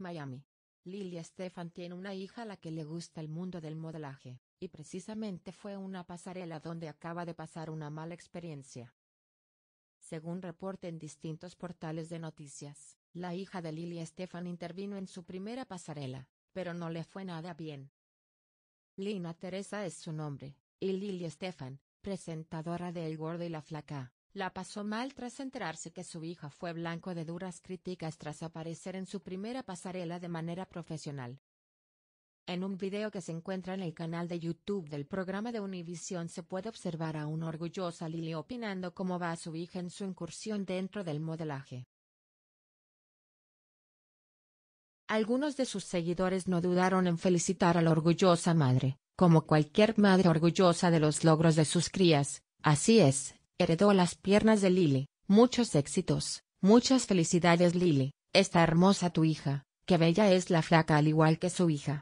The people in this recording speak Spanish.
Miami. Lilia Stefan tiene una hija a la que le gusta el mundo del modelaje, y precisamente fue una pasarela donde acaba de pasar una mala experiencia. Según reporte en distintos portales de noticias, la hija de Lilia Stefan intervino en su primera pasarela, pero no le fue nada bien. Lina Teresa es su nombre, y Lilia Stefan, presentadora de El Gordo y la Flaca, la pasó mal tras enterarse que su hija fue blanco de duras críticas tras aparecer en su primera pasarela de manera profesional. En un video que se encuentra en el canal de YouTube del programa de Univision se puede observar a una orgullosa Lily opinando cómo va a su hija en su incursión dentro del modelaje. Algunos de sus seguidores no dudaron en felicitar a la orgullosa madre, como cualquier madre orgullosa de los logros de sus crías, así es, Heredó las piernas de Lily, muchos éxitos, muchas felicidades Lily, esta hermosa tu hija, que bella es la flaca al igual que su hija.